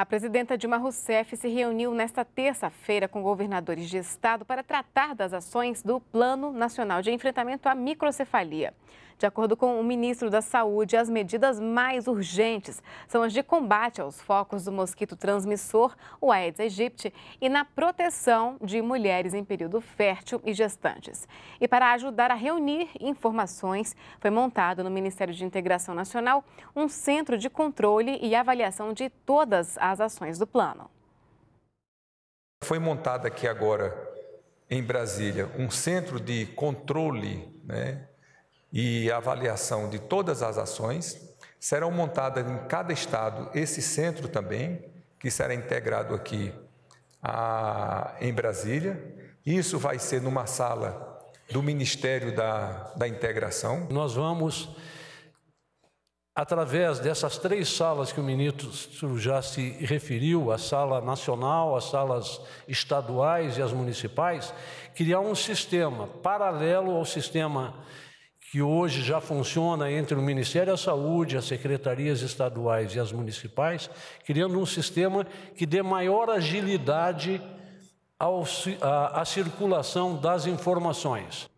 A presidenta Dilma Rousseff se reuniu nesta terça-feira com governadores de estado para tratar das ações do Plano Nacional de Enfrentamento à Microcefalia. De acordo com o ministro da Saúde, as medidas mais urgentes são as de combate aos focos do mosquito transmissor, o Aedes aegypti, e na proteção de mulheres em período fértil e gestantes. E para ajudar a reunir informações, foi montado no Ministério de Integração Nacional um centro de controle e avaliação de todas as as ações do plano. Foi montado aqui agora, em Brasília, um centro de controle né, e avaliação de todas as ações. Serão montadas em cada estado esse centro também, que será integrado aqui a, em Brasília. Isso vai ser numa sala do Ministério da, da Integração. Nós vamos através dessas três salas que o ministro já se referiu, a sala nacional, as salas estaduais e as municipais, criar um sistema paralelo ao sistema que hoje já funciona entre o Ministério da Saúde, as secretarias estaduais e as municipais, criando um sistema que dê maior agilidade à circulação das informações.